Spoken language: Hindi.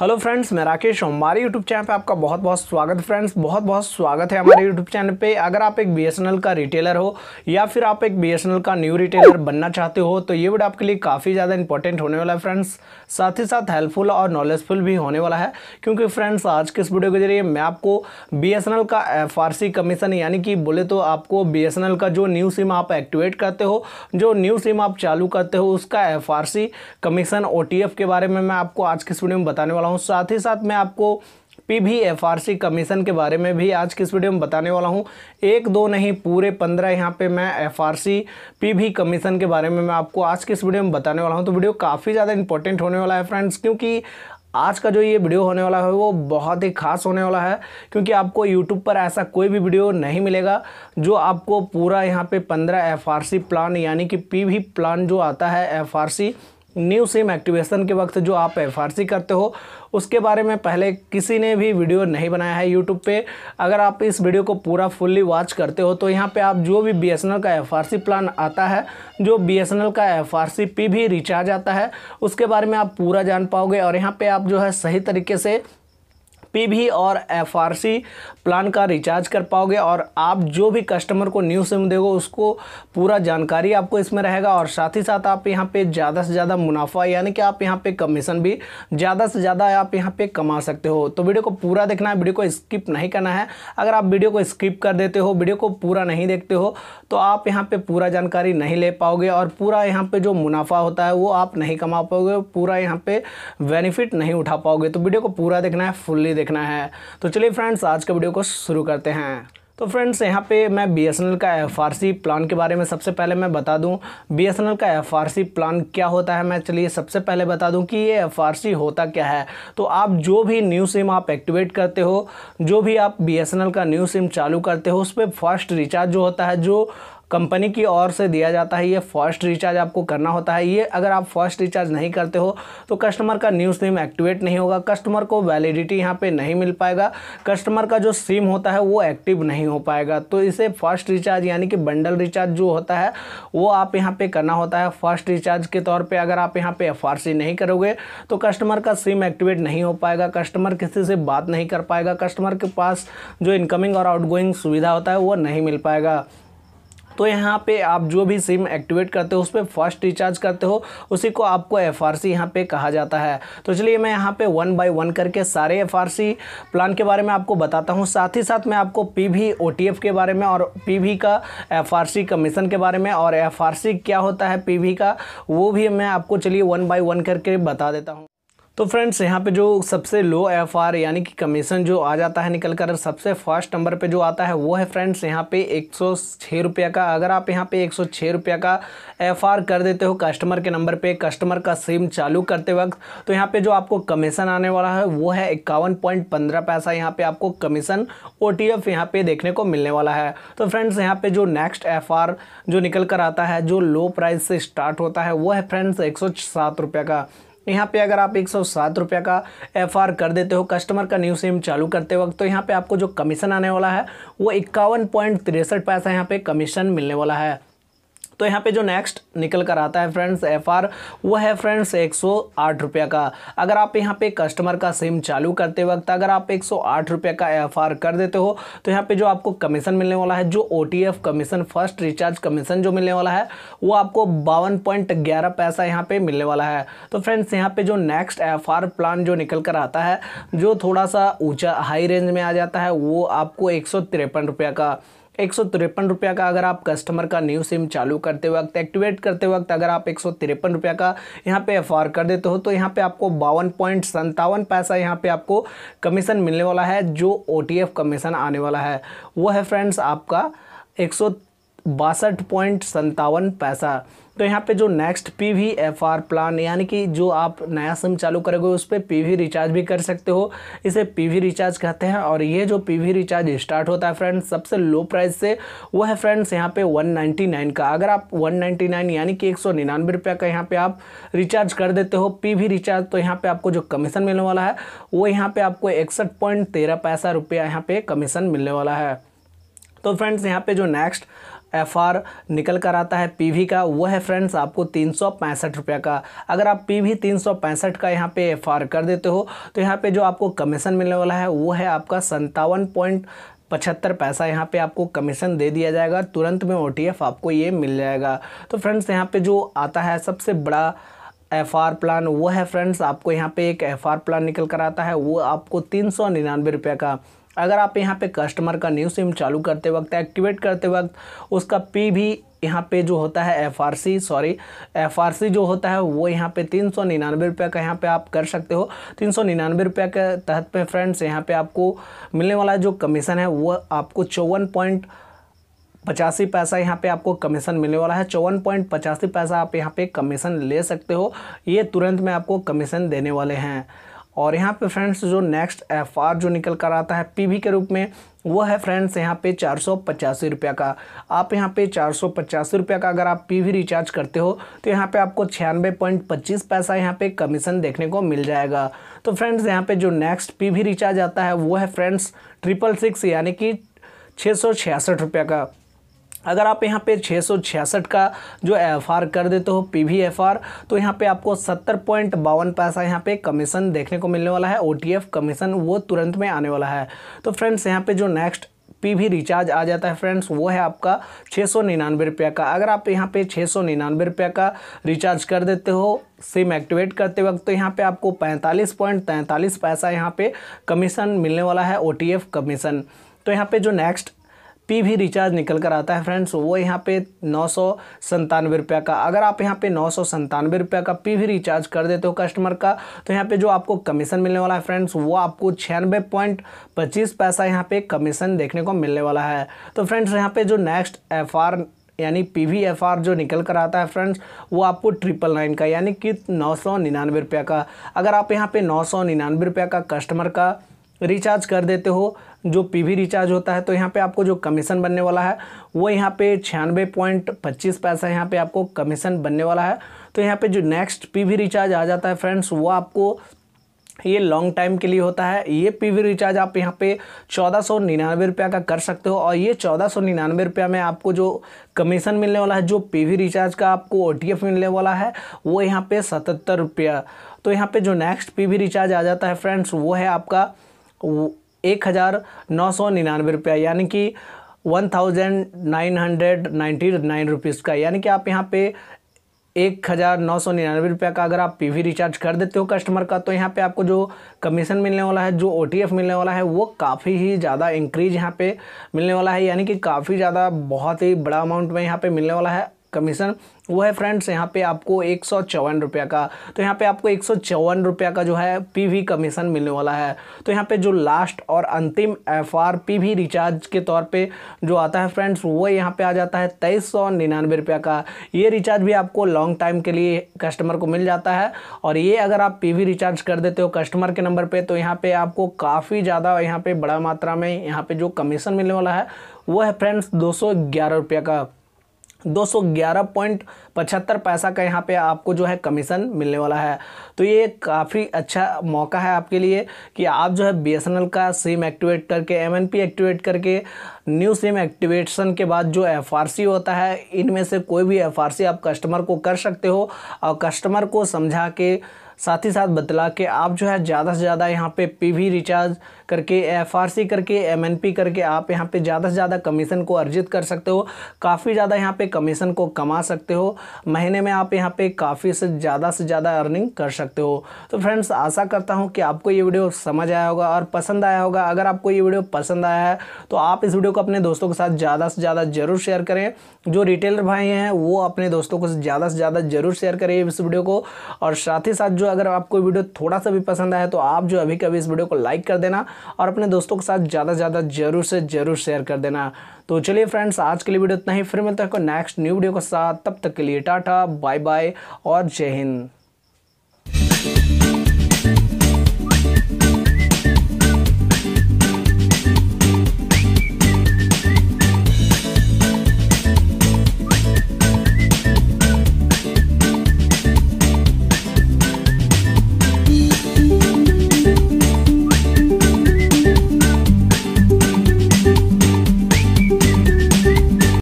हेलो फ्रेंड्स मैं राकेश हूँ हमारे यूट्यूब चैनल पे आपका बहुत बहुत स्वागत फ्रेंड्स बहुत बहुत स्वागत है हमारे यूट्यूब चैनल पे अगर आप एक बीएसएनएल का रिटेलर हो या फिर आप एक बीएसएनएल का न्यू रिटेलर बनना चाहते हो तो ये वीडियो आपके लिए काफ़ी ज़्यादा इंपॉर्टेंट होने वाला है फ्रेंड्स साथ ही साथ हेल्पफुल और नॉलेजफुल भी होने वाला है क्योंकि फ्रेंड्स आज के इस वीडियो के जरिए मैं आपको बी का एफ कमीशन यानी कि बोले तो आपको बी का जो न्यू सिम आप एक्टिवेट करते हो जो न्यू सिम आप चालू करते हो उसका एफ कमीशन ओ के बारे में मैं आपको आज के इस वीडियो में बताने वाला हूँ रहा हूँ साथ ही साथ मैं आपको पीबीएफआरसी कमीशन के बारे में भी आज की इस वीडियो में बताने वाला हूँ एक दो नहीं पूरे पंद्रह यहाँ पे मैं एफआरसी पीबी कमीशन के बारे में मैं आपको आज की इस वीडियो में बताने वाला हूँ तो वीडियो काफ़ी ज़्यादा इंपॉर्टेंट होने वाला है फ्रेंड्स क्योंकि आज का जो ये वीडियो होने वाला है वो बहुत ही खास होने वाला है क्योंकि आपको यूट्यूब पर ऐसा कोई भी वीडियो नहीं मिलेगा जो आपको पूरा यहाँ पे पंद्रह एफआरसी प्लान यानी कि पी भी प्लान जो आता है एफआरसी न्यू सिम एक्टिवेशन के वक्त जो आप एफ करते हो उसके बारे में पहले किसी ने भी वीडियो नहीं बनाया है यूट्यूब पे अगर आप इस वीडियो को पूरा फुल्ली वॉच करते हो तो यहाँ पे आप जो भी बी का एफ प्लान आता है जो बी का एफ भी रिचार्ज आता है उसके बारे में आप पूरा जान पाओगे और यहाँ पर आप जो है सही तरीके से भी और सी प्लान का रिचार्ज कर पाओगे और आप जो भी कस्टमर को न्यू सिम देगो उसको पूरा जानकारी आपको इसमें रहेगा और साथ ही साथ आप यहाँ पे ज़्यादा से ज़्यादा मुनाफा यानी कि आप यहाँ पे कमीशन भी ज़्यादा से ज़्यादा आप यहाँ पे कमा सकते हो तो वीडियो को पूरा देखना है वीडियो को स्किप नहीं करना है अगर आप वीडियो को स्किप कर देते हो वीडियो को पूरा नहीं देखते हो तो आप यहाँ पर पूरा जानकारी नहीं ले पाओगे और पूरा यहाँ पर जो मुनाफा होता है वो आप नहीं कमा पाओगे पूरा यहाँ पर बेनिफिट नहीं उठा पाओगे तो वीडियो को पूरा देखना है फुल्ली देखना है तो चलिए फ्रेंड्स आज का वीडियो को शुरू करते हैं तो फ्रेंड्स यहाँ पे मैं बी का एफ प्लान के बारे में सबसे पहले मैं बता दूँ बी का एफ प्लान क्या होता है मैं चलिए सबसे पहले बता दूँ कि ये एफ होता क्या है तो आप जो भी न्यू सिम आप एक्टिवेट करते हो जो भी आप बी का न्यू सिम चालू करते हो उस पर फर्स्ट रिचार्ज जो होता है जो कंपनी की ओर से दिया जाता है ये फर्स्ट रिचार्ज आपको करना होता है ये अगर आप फर्स्ट रिचार्ज नहीं करते हो तो कस्टमर का न्यू सिम एक्टिवेट नहीं होगा कस्टमर को वैलिडिटी यहाँ पे नहीं मिल पाएगा कस्टमर का जो सिम होता है वो एक्टिव नहीं हो पाएगा तो इसे फर्स्ट रिचार्ज यानी कि बंडल रिचार्ज जो होता है वो आप यहाँ पर करना होता है फर्स्ट रिचार्ज के तौर पर अगर आप यहाँ पर एफ नहीं करोगे तो कस्टमर का सिम एक्टिवेट नहीं हो पाएगा कस्टमर किसी से बात नहीं कर पाएगा कस्टमर के पास जो इनकमिंग और आउट सुविधा होता है वो नहीं मिल पाएगा तो यहाँ पे आप जो भी सिम एक्टिवेट करते हो उस पर फर्स्ट रिचार्ज करते हो उसी को आपको एफ आर सी यहाँ पर कहा जाता है तो चलिए मैं यहाँ पे वन बाई वन करके सारे एफ आर सी प्लान के बारे में आपको बताता हूँ साथ ही साथ मैं आपको P V O T F के बारे में और पी वी का एफ आर सी कमीशन के बारे में और एफ आर सी क्या होता है पी वी का वो भी मैं आपको चलिए वन बाई वन करके बता देता हूँ तो फ्रेंड्स यहाँ पे जो सबसे लो एफ आर यानी कि कमीशन जो आ जाता है निकल कर सबसे फर्स्ट नंबर पे जो आता है वो है फ्रेंड्स यहाँ पे एक सौ छः का अगर आप यहाँ पे एक सौ छः का एफ आर कर देते हो कस्टमर के नंबर पे कस्टमर का सिम चालू करते वक्त तो यहाँ पे जो आपको कमीशन आने वाला है वो है इक्यावन पॉइंट पंद्रह पैसा यहाँ पे आपको कमीशन ओ टी एफ यहाँ पे देखने को मिलने वाला है तो फ्रेंड्स यहाँ पे जो नेक्स्ट एफ आर जो निकल कर आता है जो लो प्राइस से स्टार्ट होता है वो है फ्रेंड्स एक सौ सात रुपये का तो यहाँ पे अगर आप एक रुपया का एफ कर देते हो कस्टमर का न्यू सिम चालू करते वक्त तो यहाँ पे आपको जो कमीशन आने वाला है वो इक्यावन पॉइंट तिरसठ पैसा यहाँ पे कमीशन मिलने वाला है तो यहाँ पे जो नेक्स्ट निकल कर आता है फ्रेंड्स एफ आर वो है फ्रेंड्स एक सौ का अगर आप यहाँ पे कस्टमर का सिम चालू करते वक्त अगर आप एक सौ का एफ कर देते हो तो यहाँ पे जो आपको कमीशन मिलने वाला है जो O commission first recharge commission जो मिलने वाला है वो आपको बावन पैसा यहाँ पे मिलने वाला है तो फ्रेंड्स यहाँ पे जो नेक्स्ट एफ प्लान जो निकल कर आता है जो थोड़ा सा ऊंचा हाई रेंज में आ जाता है वो आपको एक रुपया का एक रुपया का अगर आप कस्टमर का न्यू सिम चालू करते वक्त एक्टिवेट करते वक्त अगर आप एक रुपया का यहाँ पे एफ कर देते हो तो यहाँ पे आपको बावन पॉइंट संतावन पैसा यहाँ पे आपको कमीशन मिलने वाला है जो ओ कमीशन आने वाला है वो है फ्रेंड्स आपका एक बासठ पॉइंट संतावन पैसा तो यहाँ पे जो next P V F R plan यानी कि जो आप नया सिम चालू करोगे उस पर पी वी रिचार्ज भी कर सकते हो इसे पी वी रिचार्ज कहते हैं और ये जो पी वी रिचार्ज स्टार्ट होता है फ्रेंड्स सबसे लो प्राइस से वो है फ्रेंड्स यहाँ पे 199 का अगर आप 199 यानी कि एक सौ रुपया का यहाँ पे आप रिचार्ज कर देते हो पी वी रिचार्ज तो यहाँ पर आपको जो कमीशन मिलने वाला है वो यहाँ पर आपको इकसठ पॉइंट तेरह पैसा रुपया यहाँ पे कमीशन मिलने वाला है तो फ्रेंड्स यहाँ पे जो नेक्स्ट एफ आर निकल कर आता है पी वी का वो है फ्रेंड्स आपको तीन सौ पैंसठ रुपये का अगर आप पी वी तीन सौ पैंसठ का यहाँ पे एफ आर कर देते हो तो यहाँ पे जो आपको कमीशन मिलने वाला है वो है आपका संतावन पॉइंट पचहत्तर पैसा यहाँ पे आपको कमीशन दे दिया जाएगा तुरंत में ओ आपको ये मिल जाएगा तो फ्रेंड्स यहाँ पे जो आता है सबसे बड़ा एफ आर प्लान वो है फ्रेंड्स आपको यहाँ पे एक एफ आर प्लान निकल कर आता है वो आपको तीन सौ निन्यानवे रुपये का अगर आप यहाँ पे कस्टमर का न्यू सिम चालू करते वक्त एक्टिवेट करते वक्त उसका पी भी यहाँ पे जो होता है F R C sorry F R C जो होता है वो यहाँ पे तीन सौ निन्यानवे रुपये का यहाँ पे आप कर सकते हो तीन सौ निन्यानवे रुपये के तहत में फ्रेंड्स यहाँ पे आपको मिलने वाला जो कमीशन है वो आपको चौवन पॉइंट पचासी पैसा यहाँ पे आपको कमीशन मिलने वाला है चौवन पॉइंट पचासी पैसा आप यहाँ पे कमीशन ले सकते हो ये तुरंत में आपको कमीशन देने वाले हैं और यहाँ पे फ्रेंड्स जो नेक्स्ट एफ आर जो निकल कर आता है पी के रूप में वो है फ्रेंड्स यहाँ पे चार सौ पचासी रुपये का आप यहाँ पे चार सौ पचासी रुपये का अगर आप पी रिचार्ज करते हो तो यहाँ पे आपको छियानवे पॉइंट पच्चीस पैसा यहाँ पे कमीशन देखने को मिल जाएगा तो फ्रेंड्स यहाँ पे जो नेक्स्ट पी रिचार्ज आता है वो है फ्रेंड्स ट्रिपल सिक्स यानी कि छः सौ छियासठ रुपये का अगर आप यहाँ पे 666 का जो एफ कर देते हो पी वी तो यहाँ पे आपको सत्तर पॉइंट बावन पैसा यहाँ पे कमीशन देखने को मिलने वाला है एफ़ कमीशन वो तुरंत में आने वाला है तो फ्रेंड्स यहाँ पे जो नेक्स्ट पी भी रिचार्ज आ जाता है फ्रेंड्स वो है आपका छः सौ निन्यानवे रुपये का अगर आप यहाँ पे छः सौ निन्यानवे रुपये का रिचार्ज कर देते हो सिम एक्टिवेट करते वक्त तो यहाँ पे आपको पैंतालीस पॉइंट तैंतालीस पैसा यहाँ पे कमीशन मिलने वाला है ओ कमीशन तो यहाँ पे जो नेक्स्ट पी भी रिचार्ज निकल कर आता है फ्रेंड्स वो यहाँ पे नौ सौ संतानवे रुपये का अगर आप यहाँ पे नौ सौ संतानवे रुपये का पी भी रिचार्ज कर देते हो कस्टमर का तो यहाँ पे जो आपको कमीशन मिलने वाला है फ्रेंड्स वो आपको छियानवे पॉइंट पच्चीस पैसा यहाँ पे कमीशन देखने को मिलने वाला है तो फ्रेंड्स यहाँ पे जो नेक्स्ट एफ आर यानी पी वी एफ आर जो निकल कर आता है फ्रेंड्स वो आपको ट्रिपल नाइन का यानी कि नौ सौ निन्यानवे रुपये का अगर आप यहाँ पे नौ सौ निन्यानवे रुपये का कस्टमर का रिचार्ज कर देते हो जो पीवी रिचार्ज होता है तो यहाँ पे आपको जो कमीशन बनने वाला है वो यहाँ पे छियानवे पॉइंट पच्चीस पैसा यहाँ पे आपको कमीशन बनने वाला है तो यहाँ पे जो नेक्स्ट पीवी रिचार्ज आ जाता है फ्रेंड्स वो आपको ये लॉन्ग टाइम के लिए होता है ये पीवी रिचार्ज आप यहाँ पे चौदह सौ निन्यानवे रुपया का कर सकते हो और ये चौदह सौ निन्यानवे रुपया में आपको जो कमीशन मिलने वाला है जो पीवी रिचार्ज का आपको ओ मिलने वाला है वो यहाँ पे सतहत्तर रुपया तो यहाँ पे जो नेक्स्ट पीवी रिचार्ज आ जाता है फ्रेंड्स वो है आपका एक हज़ार नौ सौ निन्यानवे रुपया यानी कि one thousand nine hundred ninety nine rupees का यानी कि आप यहाँ पे एक हज़ार नौ सौ निन्यानवे रुपया का अगर आप पीवी रिचार्ज कर देते हो कस्टमर का तो यहाँ पे आपको जो कमीशन मिलने वाला है जो ओटीएफ मिलने वाला है वो काफ़ी ही ज़्यादा इंक्रीज यहाँ पे मिलने वाला है यानी कि काफ़ी ज़्यादा बहुत ही बड़ा अमाउंट में यहाँ पे मिलने वाला है कमीशन वो है फ्रेंड्स यहाँ पे आपको एक सौ चौवन रुपये का तो यहाँ पे आपको एक सौ चौवन रुपये का जो है पीवी कमीशन मिलने वाला है तो यहाँ पे जो लास्ट और अंतिम F R P V recharge के तौर पे जो आता है फ्रेंड्स वो यहाँ पे आ जाता है तेईस सौ निन्यानवे रुपये का ये रिचार्ज भी आपको लॉन्ग टाइम के लिए कस्टमर को मिल जाता है और ये अगर आप पी वी रिचार्ज कर देते हो कस्टमर के नंबर पर तो यहाँ पर आपको काफ़ी ज़्यादा यहाँ पर बड़ा मात्रा में यहाँ पर जो कमीशन मिलने वाला है वो है फ्रेंड्स दो सौ ग्यारह रुपये का दो सौ ग्यारह पॉइंट पचहत्तर पैसा का यहाँ पे आपको जो है कमीशन मिलने वाला है तो ये काफ़ी अच्छा मौका है आपके लिए कि आप जो है बी का सिम एक्टिवेट करके एम एक्टिवेट करके न्यू सिम एक्टिवेशन के बाद जो एफ होता है इनमें से कोई भी एफ आप कस्टमर को कर सकते हो और कस्टमर को समझा के साथ ही साथ बतला के आप जो है ज़्यादा से ज़्यादा यहाँ पे पीवी रिचार्ज करके एफआरसी करके एमएनपी करके आप यहाँ पे ज़्यादा से ज़्यादा कमीशन को अर्जित कर सकते हो काफ़ी ज़्यादा यहाँ पे कमीशन को कमा सकते हो महीने में आप यहाँ पे काफ़ी से ज़्यादा से ज़्यादा अर्निंग कर सकते हो तो फ्रेंड्स आशा करता हूँ कि आपको ये वीडियो समझ आया होगा और पसंद आया होगा अगर आपको ये वीडियो पसंद आया है तो आप इस वीडियो को अपने दोस्तों के साथ ज़्यादा से ज़्यादा ज़रूर शेयर करें जो रिटेलर भाई हैं वो अपने दोस्तों को ज़्यादा से ज़्यादा ज़रूर शेयर करें इस वीडियो को और साथ ही साथ जो अगर आपको वीडियो थोड़ा सा भी पसंद आया तो आप जो अभी कभी इस वीडियो को लाइक कर देना और अपने दोस्तों के साथ ज़्यादा से ज़्यादा जरूर से जरूर शेयर कर देना तो चलिए फ्रेंड्स आज के लिए वीडियो इतना ही फिर मिलता है नेक्स्ट न्यू वीडियो के साथ तब तक के लिए टाटा बाय बाय और जय हिंद